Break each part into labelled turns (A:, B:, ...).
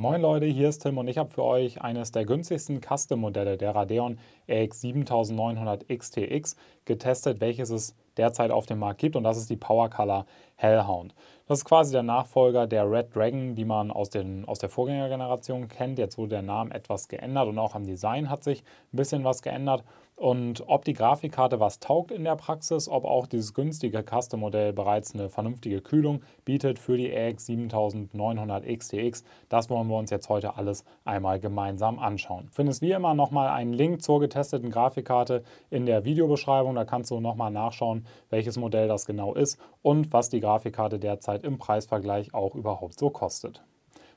A: Moin Leute, hier ist Tim und ich habe für euch eines der günstigsten Custom-Modelle der Radeon RX 7900 XTX getestet, welches es derzeit auf dem Markt gibt und das ist die Power Color Hellhound. Das ist quasi der Nachfolger der Red Dragon, die man aus, den, aus der Vorgängergeneration kennt. Jetzt wurde der Name etwas geändert und auch am Design hat sich ein bisschen was geändert und ob die Grafikkarte was taugt in der Praxis, ob auch dieses günstige Custom-Modell bereits eine vernünftige Kühlung bietet für die RX 7900 XTX, das wollen wir uns jetzt heute alles einmal gemeinsam anschauen. Findest wie immer nochmal einen Link zur getesteten Grafikkarte in der Videobeschreibung, da kannst du nochmal nachschauen, welches Modell das genau ist und was die Grafikkarte derzeit im Preisvergleich auch überhaupt so kostet.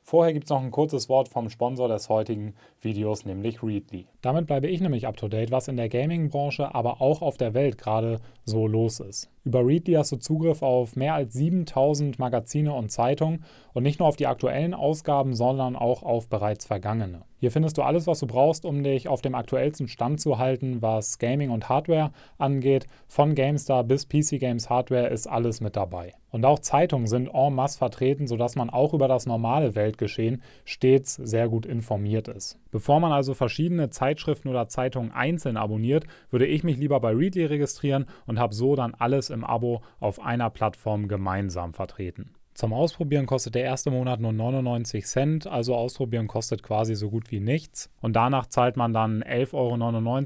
A: Vorher gibt es noch ein kurzes Wort vom Sponsor des heutigen Videos, nämlich Readly. Damit bleibe ich nämlich up to date, was in der Gaming-Branche, aber auch auf der Welt gerade so los ist. Über Readly hast du Zugriff auf mehr als 7000 Magazine und Zeitungen und nicht nur auf die aktuellen Ausgaben, sondern auch auf bereits vergangene. Hier findest du alles, was du brauchst, um dich auf dem aktuellsten Stand zu halten, was Gaming und Hardware angeht. Von GameStar bis PC Games Hardware ist alles mit dabei. Und auch Zeitungen sind en masse vertreten, sodass man auch über das normale Weltgeschehen stets sehr gut informiert ist. Bevor man also verschiedene Zeitschriften oder Zeitungen einzeln abonniert, würde ich mich lieber bei Readly registrieren und habe so dann alles im Abo auf einer Plattform gemeinsam vertreten. Zum Ausprobieren kostet der erste Monat nur 99 Cent, also Ausprobieren kostet quasi so gut wie nichts. Und danach zahlt man dann 11,99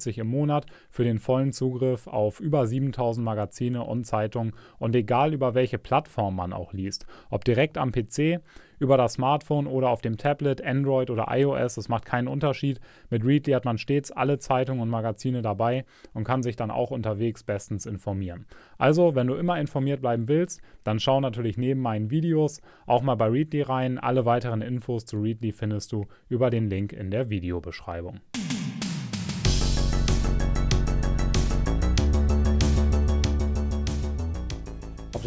A: Euro im Monat für den vollen Zugriff auf über 7000 Magazine und Zeitungen und egal über welche Plattform man auch liest, ob direkt am PC, über das Smartphone oder auf dem Tablet, Android oder iOS, das macht keinen Unterschied. Mit Readly hat man stets alle Zeitungen und Magazine dabei und kann sich dann auch unterwegs bestens informieren. Also, wenn du immer informiert bleiben willst, dann schau natürlich neben meinen Videos auch mal bei Readly rein. Alle weiteren Infos zu Readly findest du über den Link in der Videobeschreibung.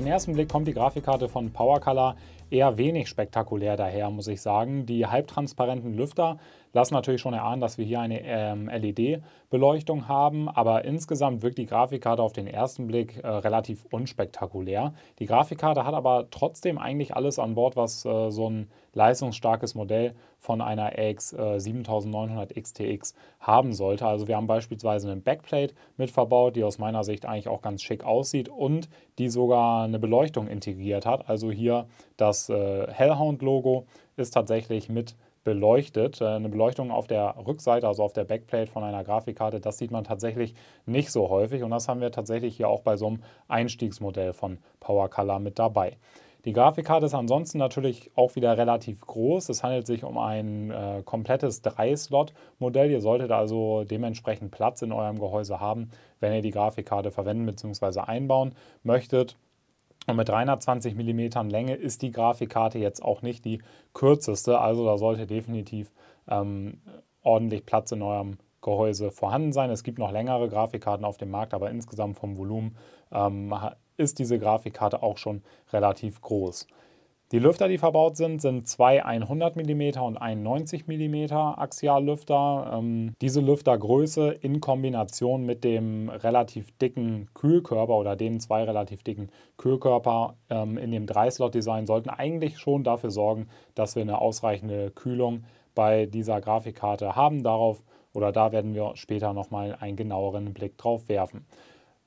A: Auf den ersten Blick kommt die Grafikkarte von PowerColor eher wenig spektakulär daher, muss ich sagen. Die halbtransparenten Lüfter lassen natürlich schon erahnen, dass wir hier eine ähm, LED-Beleuchtung haben, aber insgesamt wirkt die Grafikkarte auf den ersten Blick äh, relativ unspektakulär. Die Grafikkarte hat aber trotzdem eigentlich alles an Bord, was äh, so ein leistungsstarkes Modell von einer RX äh, 7900 XTX haben sollte. Also wir haben beispielsweise eine Backplate mit verbaut, die aus meiner Sicht eigentlich auch ganz schick aussieht und die sogar eine Beleuchtung integriert hat. Also hier das äh, Hellhound-Logo ist tatsächlich mit beleuchtet. Äh, eine Beleuchtung auf der Rückseite, also auf der Backplate von einer Grafikkarte, das sieht man tatsächlich nicht so häufig und das haben wir tatsächlich hier auch bei so einem Einstiegsmodell von Power Color mit dabei. Die Grafikkarte ist ansonsten natürlich auch wieder relativ groß. Es handelt sich um ein äh, komplettes 3-Slot-Modell. Ihr solltet also dementsprechend Platz in eurem Gehäuse haben, wenn ihr die Grafikkarte verwenden bzw. einbauen möchtet. Und mit 320 mm Länge ist die Grafikkarte jetzt auch nicht die kürzeste. Also da sollte definitiv ähm, ordentlich Platz in eurem Gehäuse vorhanden sein. Es gibt noch längere Grafikkarten auf dem Markt, aber insgesamt vom Volumen ähm, ist diese Grafikkarte auch schon relativ groß. Die Lüfter, die verbaut sind, sind zwei 100 mm und ein 90 mm Axiallüfter. Ähm, diese Lüftergröße in Kombination mit dem relativ dicken Kühlkörper oder den zwei relativ dicken Kühlkörper ähm, in dem 3-Slot-Design sollten eigentlich schon dafür sorgen, dass wir eine ausreichende Kühlung bei dieser Grafikkarte haben. Darauf oder da werden wir später nochmal einen genaueren Blick drauf werfen.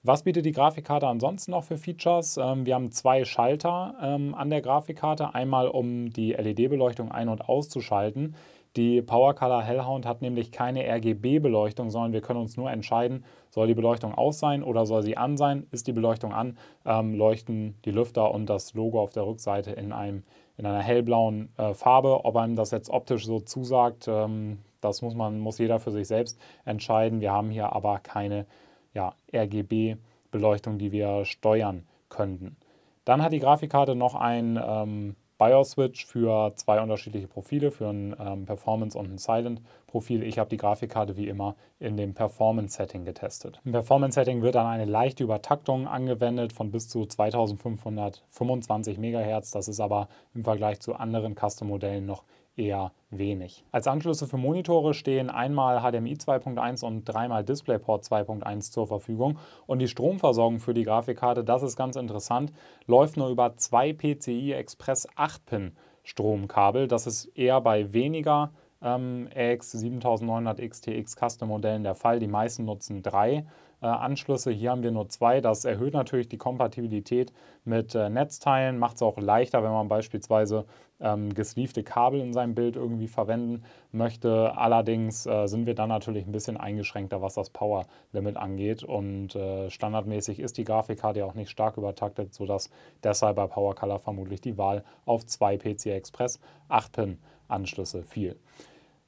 A: Was bietet die Grafikkarte ansonsten noch für Features? Ähm, wir haben zwei Schalter ähm, an der Grafikkarte. Einmal, um die LED-Beleuchtung ein- und auszuschalten. Die Power Color Hellhound hat nämlich keine RGB-Beleuchtung, sondern wir können uns nur entscheiden, soll die Beleuchtung aus sein oder soll sie an sein. Ist die Beleuchtung an, ähm, leuchten die Lüfter und das Logo auf der Rückseite in, einem, in einer hellblauen äh, Farbe. Ob einem das jetzt optisch so zusagt, das muss, man, muss jeder für sich selbst entscheiden. Wir haben hier aber keine Beleuchtung ja, RGB-Beleuchtung, die wir steuern könnten. Dann hat die Grafikkarte noch ein ähm, BIOS-Switch für zwei unterschiedliche Profile, für ein ähm, Performance- und ein Silent-Profil. Ich habe die Grafikkarte wie immer in dem Performance-Setting getestet. Im Performance-Setting wird dann eine leichte Übertaktung angewendet von bis zu 2525 MHz. Das ist aber im Vergleich zu anderen Custom-Modellen noch eher wenig. Als Anschlüsse für Monitore stehen einmal HDMI 2.1 und dreimal DisplayPort 2.1 zur Verfügung. Und die Stromversorgung für die Grafikkarte, das ist ganz interessant, läuft nur über zwei PCI Express 8-Pin Stromkabel. Das ist eher bei weniger ähm, AX 7900 XTX Custom Modellen der Fall. Die meisten nutzen drei. Äh, Anschlüsse. Hier haben wir nur zwei. Das erhöht natürlich die Kompatibilität mit äh, Netzteilen, macht es auch leichter, wenn man beispielsweise ähm, gesleevte Kabel in seinem Bild irgendwie verwenden möchte. Allerdings äh, sind wir dann natürlich ein bisschen eingeschränkter, was das Power Limit angeht. Und äh, standardmäßig ist die Grafikkarte ja auch nicht stark übertaktet, sodass deshalb bei Power Color vermutlich die Wahl auf zwei PCI Express 8-Pin-Anschlüsse fiel.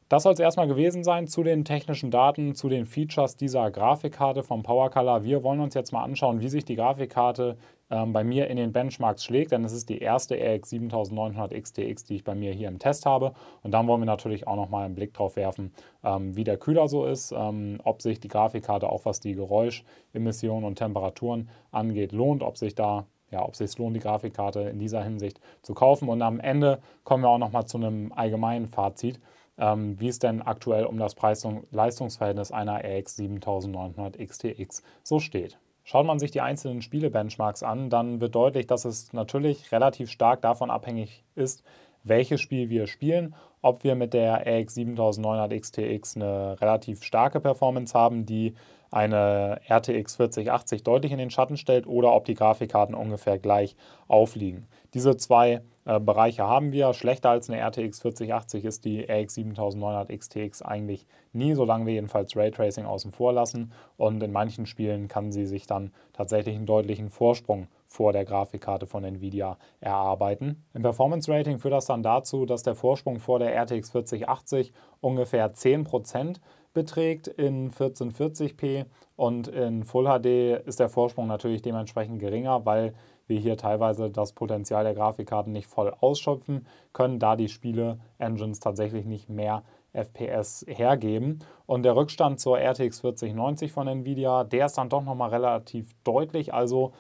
A: Das soll es erstmal gewesen sein zu den technischen Daten, zu den Features dieser Grafikkarte vom Powercolor. Wir wollen uns jetzt mal anschauen, wie sich die Grafikkarte ähm, bei mir in den Benchmarks schlägt, denn es ist die erste RX 7900 XTX, die ich bei mir hier im Test habe. Und dann wollen wir natürlich auch nochmal einen Blick drauf werfen, ähm, wie der Kühler so ist, ähm, ob sich die Grafikkarte auch was die Geräuschemissionen und Temperaturen angeht lohnt, ob sich da ja, ob es sich lohnt, die Grafikkarte in dieser Hinsicht zu kaufen. Und am Ende kommen wir auch nochmal zu einem allgemeinen Fazit, ähm, wie es denn aktuell um das Preis-Leistungsverhältnis und einer RX 7900 XTX so steht. Schaut man sich die einzelnen Spiele-Benchmarks an, dann wird deutlich, dass es natürlich relativ stark davon abhängig ist, welches Spiel wir spielen, ob wir mit der ax 7900 XTX eine relativ starke Performance haben, die eine RTX 4080 deutlich in den Schatten stellt oder ob die Grafikkarten ungefähr gleich aufliegen. Diese zwei äh, Bereiche haben wir. Schlechter als eine RTX 4080 ist die RX 7900 XTX eigentlich nie, solange wir jedenfalls Raytracing außen vor lassen. Und in manchen Spielen kann sie sich dann tatsächlich einen deutlichen Vorsprung vor der Grafikkarte von Nvidia erarbeiten. Im Performance Rating führt das dann dazu, dass der Vorsprung vor der RTX 4080 ungefähr 10% beträgt in 1440p und in Full HD ist der Vorsprung natürlich dementsprechend geringer, weil wir hier teilweise das Potenzial der Grafikkarten nicht voll ausschöpfen können, da die Spiele-Engines tatsächlich nicht mehr FPS hergeben. Und der Rückstand zur RTX 4090 von Nvidia, der ist dann doch nochmal relativ deutlich. Also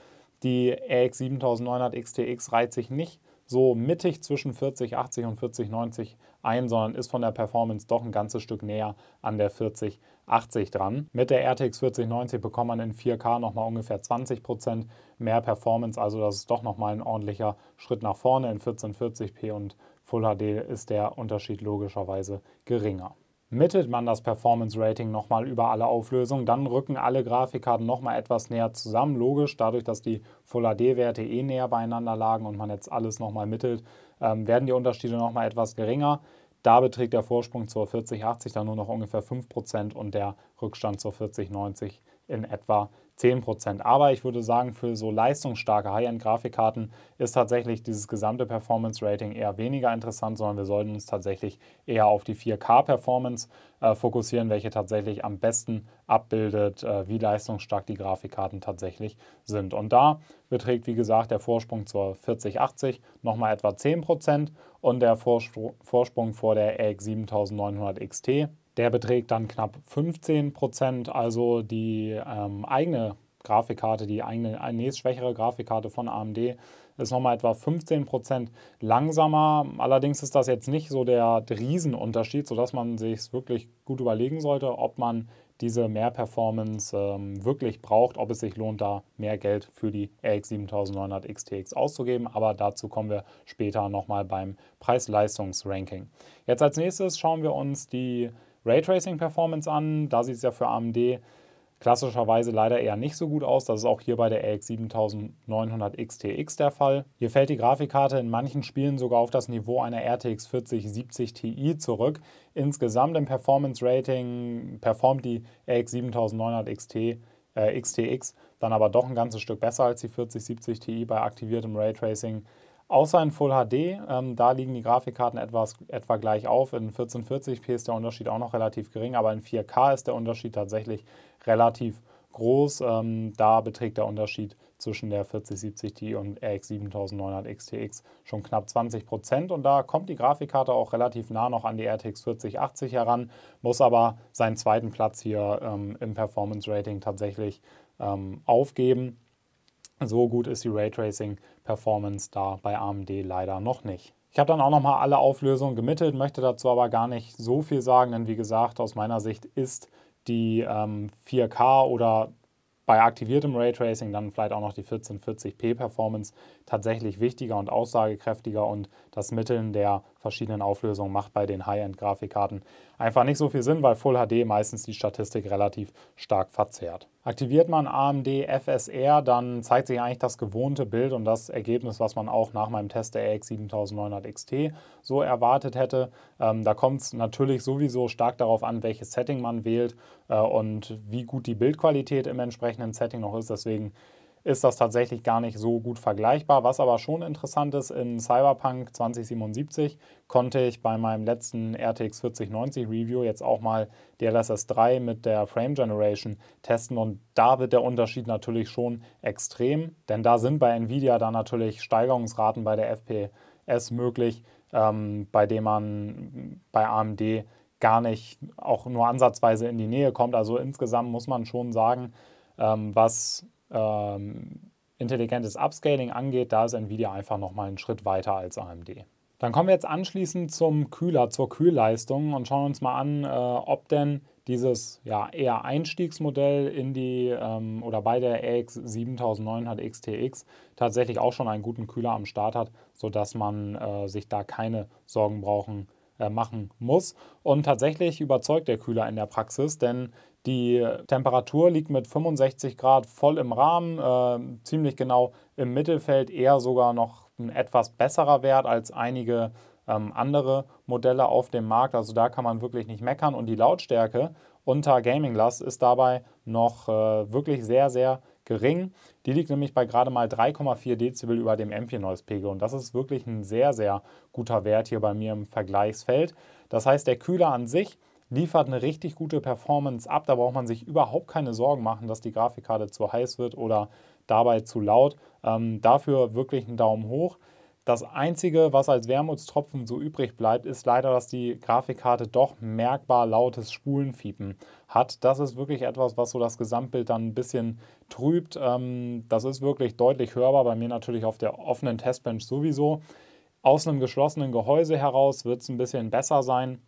A: die RX 7900 XTX reiht sich nicht so mittig zwischen 4080 und 4090 ein, sondern ist von der Performance doch ein ganzes Stück näher an der 4080 dran. Mit der RTX 4090 bekommt man in 4K nochmal ungefähr 20% mehr Performance, also das ist doch nochmal ein ordentlicher Schritt nach vorne. In 1440p und Full HD ist der Unterschied logischerweise geringer. Mittelt man das Performance Rating nochmal über alle Auflösungen, dann rücken alle Grafikkarten nochmal etwas näher zusammen. Logisch, dadurch, dass die Full HD-Werte eh näher beieinander lagen und man jetzt alles nochmal mittelt, ähm, werden die Unterschiede nochmal etwas geringer. Da beträgt der Vorsprung zur 4080 dann nur noch ungefähr 5% und der Rückstand zur 4090 in etwa 10%. Aber ich würde sagen, für so leistungsstarke High-End-Grafikkarten ist tatsächlich dieses gesamte Performance-Rating eher weniger interessant, sondern wir sollten uns tatsächlich eher auf die 4K-Performance äh, fokussieren, welche tatsächlich am besten abbildet, äh, wie leistungsstark die Grafikkarten tatsächlich sind. Und da beträgt, wie gesagt, der Vorsprung zur 4080 nochmal etwa 10% und der Vorspr Vorsprung vor der RX 7900 XT der beträgt dann knapp 15 Prozent, also die ähm, eigene Grafikkarte, die eigene nächstschwächere Grafikkarte von AMD ist nochmal etwa 15% Prozent langsamer. Allerdings ist das jetzt nicht so der Riesenunterschied, sodass man sich wirklich gut überlegen sollte, ob man diese mehr Performance ähm, wirklich braucht, ob es sich lohnt, da mehr Geld für die RX 7900 XTX auszugeben. Aber dazu kommen wir später nochmal beim Preis-Leistungs-Ranking. Jetzt als nächstes schauen wir uns die Raytracing-Performance an. Da sieht es ja für AMD klassischerweise leider eher nicht so gut aus. Das ist auch hier bei der RX 7900 XTX der Fall. Hier fällt die Grafikkarte in manchen Spielen sogar auf das Niveau einer RTX 4070 Ti zurück. Insgesamt im Performance-Rating performt die RX 7900 XT, äh, XTX dann aber doch ein ganzes Stück besser als die 4070 Ti bei aktiviertem Raytracing. Außer in Full HD, ähm, da liegen die Grafikkarten etwas, etwa gleich auf. In 1440p ist der Unterschied auch noch relativ gering, aber in 4K ist der Unterschied tatsächlich relativ groß. Ähm, da beträgt der Unterschied zwischen der 4070 Ti und RX 7900 XTX schon knapp 20 Prozent. Und da kommt die Grafikkarte auch relativ nah noch an die RTX 4080 heran, muss aber seinen zweiten Platz hier ähm, im Performance Rating tatsächlich ähm, aufgeben. So gut ist die Raytracing Performance da bei AMD leider noch nicht. Ich habe dann auch nochmal alle Auflösungen gemittelt, möchte dazu aber gar nicht so viel sagen, denn wie gesagt, aus meiner Sicht ist die ähm, 4K oder bei aktiviertem Raytracing dann vielleicht auch noch die 1440p Performance tatsächlich wichtiger und aussagekräftiger und das Mitteln der verschiedenen Auflösungen macht bei den High-End-Grafikkarten einfach nicht so viel Sinn, weil Full HD meistens die Statistik relativ stark verzerrt. Aktiviert man AMD FSR, dann zeigt sich eigentlich das gewohnte Bild und das Ergebnis, was man auch nach meinem Test der RX 7900 XT so erwartet hätte. Ähm, da kommt es natürlich sowieso stark darauf an, welches Setting man wählt äh, und wie gut die Bildqualität im entsprechenden Setting noch ist. Deswegen ist das tatsächlich gar nicht so gut vergleichbar. Was aber schon interessant ist, in Cyberpunk 2077 konnte ich bei meinem letzten RTX 4090 Review jetzt auch mal DLSS 3 mit der Frame Generation testen und da wird der Unterschied natürlich schon extrem, denn da sind bei Nvidia dann natürlich Steigerungsraten bei der FPS möglich, ähm, bei dem man bei AMD gar nicht auch nur ansatzweise in die Nähe kommt. Also insgesamt muss man schon sagen, ähm, was ähm, intelligentes Upscaling angeht, da ist Nvidia einfach nochmal einen Schritt weiter als AMD. Dann kommen wir jetzt anschließend zum Kühler, zur Kühlleistung und schauen uns mal an, äh, ob denn dieses ja, eher Einstiegsmodell in die ähm, oder bei der RX 7900 XTX tatsächlich auch schon einen guten Kühler am Start hat, sodass man äh, sich da keine Sorgen brauchen kann äh, machen muss. Und tatsächlich überzeugt der Kühler in der Praxis, denn die Temperatur liegt mit 65 Grad voll im Rahmen, äh, ziemlich genau im Mittelfeld, eher sogar noch ein etwas besserer Wert als einige ähm, andere Modelle auf dem Markt. Also da kann man wirklich nicht meckern. Und die Lautstärke unter Gaming Last ist dabei noch äh, wirklich sehr, sehr gering. Die liegt nämlich bei gerade mal 3,4 Dezibel über dem Amp-Noise-Pegel und das ist wirklich ein sehr, sehr guter Wert hier bei mir im Vergleichsfeld. Das heißt, der Kühler an sich liefert eine richtig gute Performance ab. Da braucht man sich überhaupt keine Sorgen machen, dass die Grafikkarte zu heiß wird oder dabei zu laut. Ähm, dafür wirklich einen Daumen hoch. Das Einzige, was als Wermutstropfen so übrig bleibt, ist leider, dass die Grafikkarte doch merkbar lautes Spulenfiepen hat. Das ist wirklich etwas, was so das Gesamtbild dann ein bisschen trübt. Ähm, das ist wirklich deutlich hörbar, bei mir natürlich auf der offenen Testbench sowieso. Aus einem geschlossenen Gehäuse heraus wird es ein bisschen besser sein.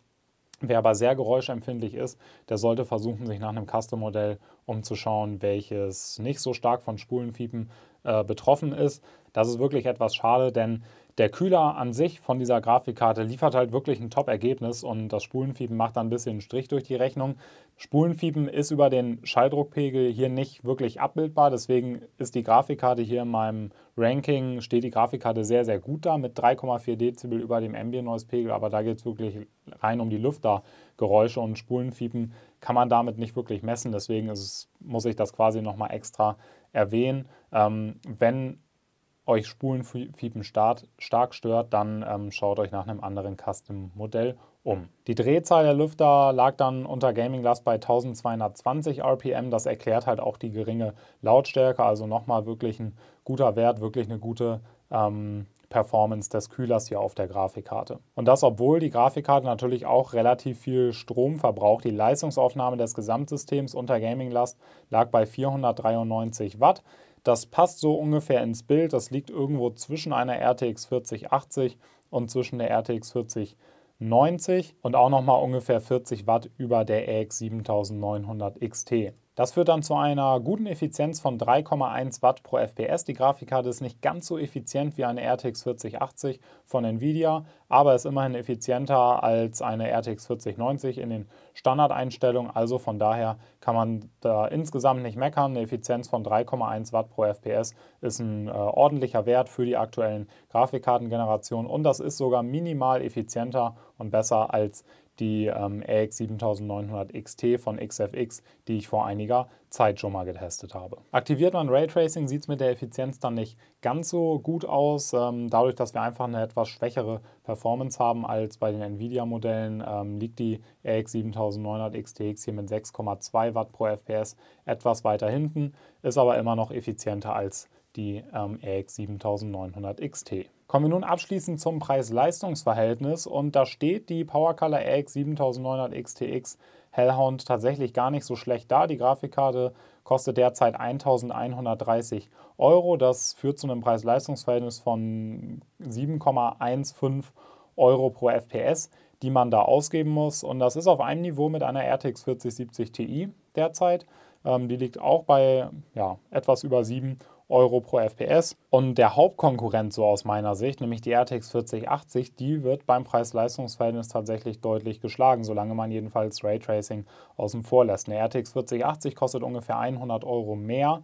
A: Wer aber sehr geräuschempfindlich ist, der sollte versuchen, sich nach einem Custom-Modell umzuschauen, welches nicht so stark von Spulenfiepen äh, betroffen ist. Das ist wirklich etwas schade, denn der Kühler an sich von dieser Grafikkarte liefert halt wirklich ein Top-Ergebnis und das Spulenfiepen macht da ein bisschen einen Strich durch die Rechnung. Spulenfiepen ist über den Schalldruckpegel hier nicht wirklich abbildbar, deswegen ist die Grafikkarte hier in meinem Ranking, steht die Grafikkarte sehr, sehr gut da mit 3,4 Dezibel über dem Ambient Noise Pegel, aber da geht es wirklich rein um die Lüftergeräusche und Spulenfiepen kann man damit nicht wirklich messen, deswegen es, muss ich das quasi nochmal extra erwähnen. Ähm, wenn euch Spulenfiepen stark stört, dann ähm, schaut euch nach einem anderen Custom-Modell um. Die Drehzahl der Lüfter lag dann unter Gaming Last bei 1220 RPM. Das erklärt halt auch die geringe Lautstärke. Also nochmal wirklich ein guter Wert, wirklich eine gute ähm, Performance des Kühlers hier auf der Grafikkarte. Und das, obwohl die Grafikkarte natürlich auch relativ viel Strom verbraucht. Die Leistungsaufnahme des Gesamtsystems unter Gaming-Last lag bei 493 Watt. Das passt so ungefähr ins Bild. Das liegt irgendwo zwischen einer RTX 4080 und zwischen der RTX 4090 und auch nochmal ungefähr 40 Watt über der RX 7900 XT. Das führt dann zu einer guten Effizienz von 3,1 Watt pro FPS. Die Grafikkarte ist nicht ganz so effizient wie eine RTX 4080 von Nvidia, aber ist immerhin effizienter als eine RTX 4090 in den Standardeinstellungen. Also von daher kann man da insgesamt nicht meckern. Eine Effizienz von 3,1 Watt pro FPS ist ein äh, ordentlicher Wert für die aktuellen Grafikkartengenerationen und das ist sogar minimal effizienter und besser als die ähm, RX 7900 XT von XFX, die ich vor einiger Zeit schon mal getestet habe. Aktiviert man Raytracing, sieht es mit der Effizienz dann nicht ganz so gut aus, ähm, dadurch, dass wir einfach eine etwas schwächere Performance haben als bei den Nvidia-Modellen, ähm, liegt die RX 7900 XTX hier mit 6,2 Watt pro FPS etwas weiter hinten, ist aber immer noch effizienter als die ähm, RX 7900 XT. Kommen wir nun abschließend zum Preis-Leistungs-Verhältnis und da steht die PowerColor RX 7900 XTX Hellhound tatsächlich gar nicht so schlecht da. Die Grafikkarte kostet derzeit 1130 Euro. Das führt zu einem Preis-Leistungs-Verhältnis von 7,15 Euro pro FPS, die man da ausgeben muss. Und das ist auf einem Niveau mit einer RTX 4070 Ti derzeit. Ähm, die liegt auch bei ja, etwas über 7 Euro pro FPS. Und der Hauptkonkurrent so aus meiner Sicht, nämlich die RTX 4080, die wird beim Preis-Leistungs-Verhältnis tatsächlich deutlich geschlagen, solange man jedenfalls Raytracing außen vor lässt. Eine RTX 4080 kostet ungefähr 100 Euro mehr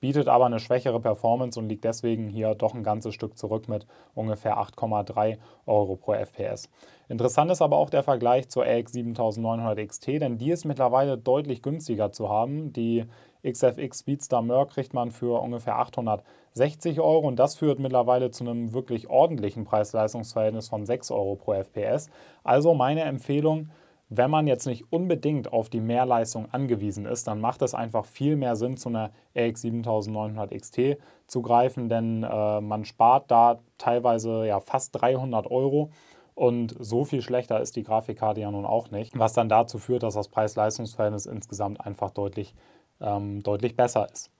A: bietet aber eine schwächere Performance und liegt deswegen hier doch ein ganzes Stück zurück mit ungefähr 8,3 Euro pro FPS. Interessant ist aber auch der Vergleich zur RX 7900 XT, denn die ist mittlerweile deutlich günstiger zu haben. Die XFX Speedstar Merc kriegt man für ungefähr 860 Euro und das führt mittlerweile zu einem wirklich ordentlichen Preis-Leistungs-Verhältnis von 6 Euro pro FPS. Also meine Empfehlung, wenn man jetzt nicht unbedingt auf die Mehrleistung angewiesen ist, dann macht es einfach viel mehr Sinn, zu einer RX 7900 XT zu greifen, denn äh, man spart da teilweise ja fast 300 Euro. Und so viel schlechter ist die Grafikkarte ja nun auch nicht, was dann dazu führt, dass das Preis-Leistungs-Verhältnis insgesamt einfach deutlich ähm, deutlich besser ist.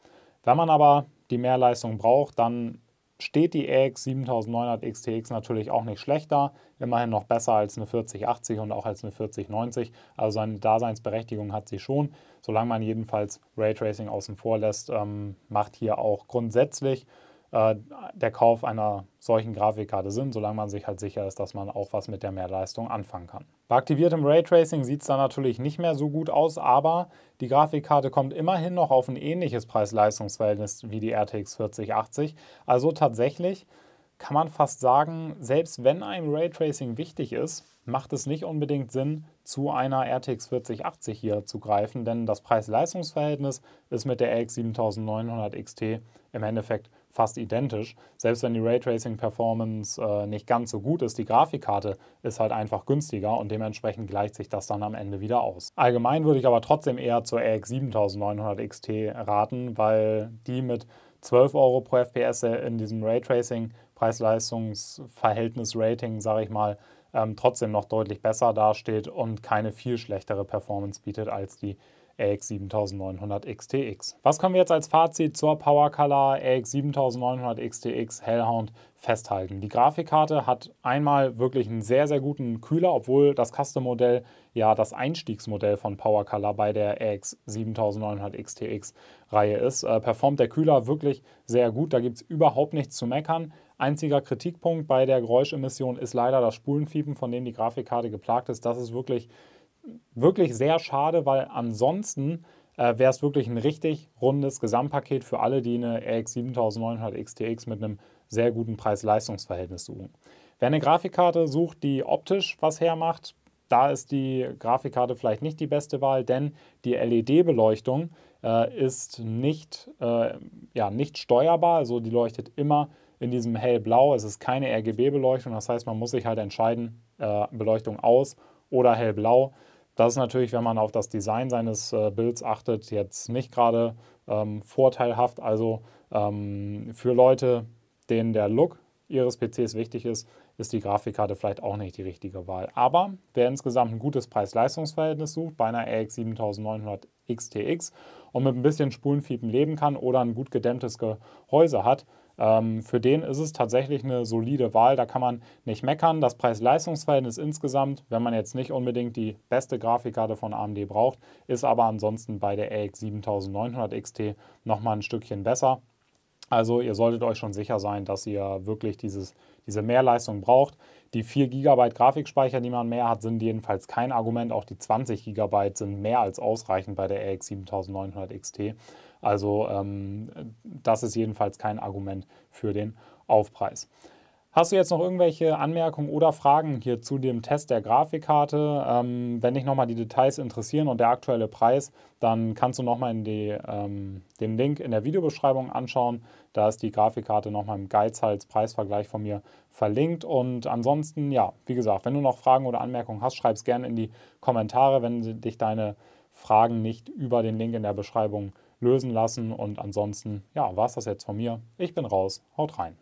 A: Wenn man aber die Mehrleistung braucht, dann steht die RX 7900 XTX natürlich auch nicht schlechter, immerhin noch besser als eine 4080 und auch als eine 4090. Also seine Daseinsberechtigung hat sie schon, solange man jedenfalls Raytracing außen vor lässt, ähm, macht hier auch grundsätzlich äh, der Kauf einer solchen Grafikkarte sind, solange man sich halt sicher ist, dass man auch was mit der Mehrleistung anfangen kann. Bei aktiviertem Raytracing sieht es dann natürlich nicht mehr so gut aus, aber die Grafikkarte kommt immerhin noch auf ein ähnliches Preis-Leistungs-Verhältnis wie die RTX 4080. Also tatsächlich kann man fast sagen, selbst wenn einem Raytracing wichtig ist, macht es nicht unbedingt Sinn, zu einer RTX 4080 hier zu greifen, denn das Preis-Leistungs-Verhältnis ist mit der RX 7900 XT im Endeffekt fast identisch. Selbst wenn die Raytracing-Performance äh, nicht ganz so gut ist, die Grafikkarte ist halt einfach günstiger und dementsprechend gleicht sich das dann am Ende wieder aus. Allgemein würde ich aber trotzdem eher zur RX 7900 XT raten, weil die mit 12 Euro pro FPS in diesem Raytracing Preis-Leistungs-Verhältnis-Rating, sage ich mal, ähm, trotzdem noch deutlich besser dasteht und keine viel schlechtere Performance bietet als die RX7900 XTX. Was können wir jetzt als Fazit zur PowerColor Color RX7900 XTX Hellhound festhalten? Die Grafikkarte hat einmal wirklich einen sehr, sehr guten Kühler, obwohl das Custom-Modell ja das Einstiegsmodell von PowerColor bei der RX7900 XTX Reihe ist. Äh, performt der Kühler wirklich sehr gut, da gibt es überhaupt nichts zu meckern. Einziger Kritikpunkt bei der Geräuschemission ist leider das Spulenfiepen, von dem die Grafikkarte geplagt ist. Das ist wirklich wirklich sehr schade, weil ansonsten äh, wäre es wirklich ein richtig rundes Gesamtpaket für alle, die eine RX 7900 XTX mit einem sehr guten Preis-Leistungs-Verhältnis suchen. Wer eine Grafikkarte sucht, die optisch was hermacht, da ist die Grafikkarte vielleicht nicht die beste Wahl, denn die LED-Beleuchtung äh, ist nicht, äh, ja, nicht steuerbar. Also die leuchtet immer in diesem hellblau. Es ist keine RGB-Beleuchtung. Das heißt, man muss sich halt entscheiden, äh, Beleuchtung aus oder hellblau. Das ist natürlich, wenn man auf das Design seines äh, Bilds achtet, jetzt nicht gerade ähm, vorteilhaft. Also ähm, für Leute, denen der Look ihres PCs wichtig ist, ist die Grafikkarte vielleicht auch nicht die richtige Wahl. Aber wer insgesamt ein gutes Preis-Leistungs-Verhältnis sucht, bei einer RX 7900 XTX und mit ein bisschen Spulenfiepen leben kann oder ein gut gedämmtes Gehäuse hat, ähm, für den ist es tatsächlich eine solide Wahl. Da kann man nicht meckern. Das Preis-Leistungs-Verhältnis insgesamt, wenn man jetzt nicht unbedingt die beste Grafikkarte von AMD braucht, ist aber ansonsten bei der RX 7900 XT nochmal ein Stückchen besser. Also ihr solltet euch schon sicher sein, dass ihr wirklich dieses, diese Mehrleistung braucht. Die 4 GB Grafikspeicher, die man mehr hat, sind jedenfalls kein Argument. Auch die 20 GB sind mehr als ausreichend bei der RX 7900 XT. Also ähm, das ist jedenfalls kein Argument für den Aufpreis. Hast du jetzt noch irgendwelche Anmerkungen oder Fragen hier zu dem Test der Grafikkarte? Ähm, wenn dich nochmal die Details interessieren und der aktuelle Preis, dann kannst du nochmal ähm, den Link in der Videobeschreibung anschauen. Da ist die Grafikkarte nochmal im Geizhals-Preisvergleich von mir verlinkt. Und ansonsten, ja, wie gesagt, wenn du noch Fragen oder Anmerkungen hast, schreib es gerne in die Kommentare, wenn dich deine Fragen nicht über den Link in der Beschreibung lösen lassen. Und ansonsten, ja, war es das jetzt von mir. Ich bin raus. Haut rein.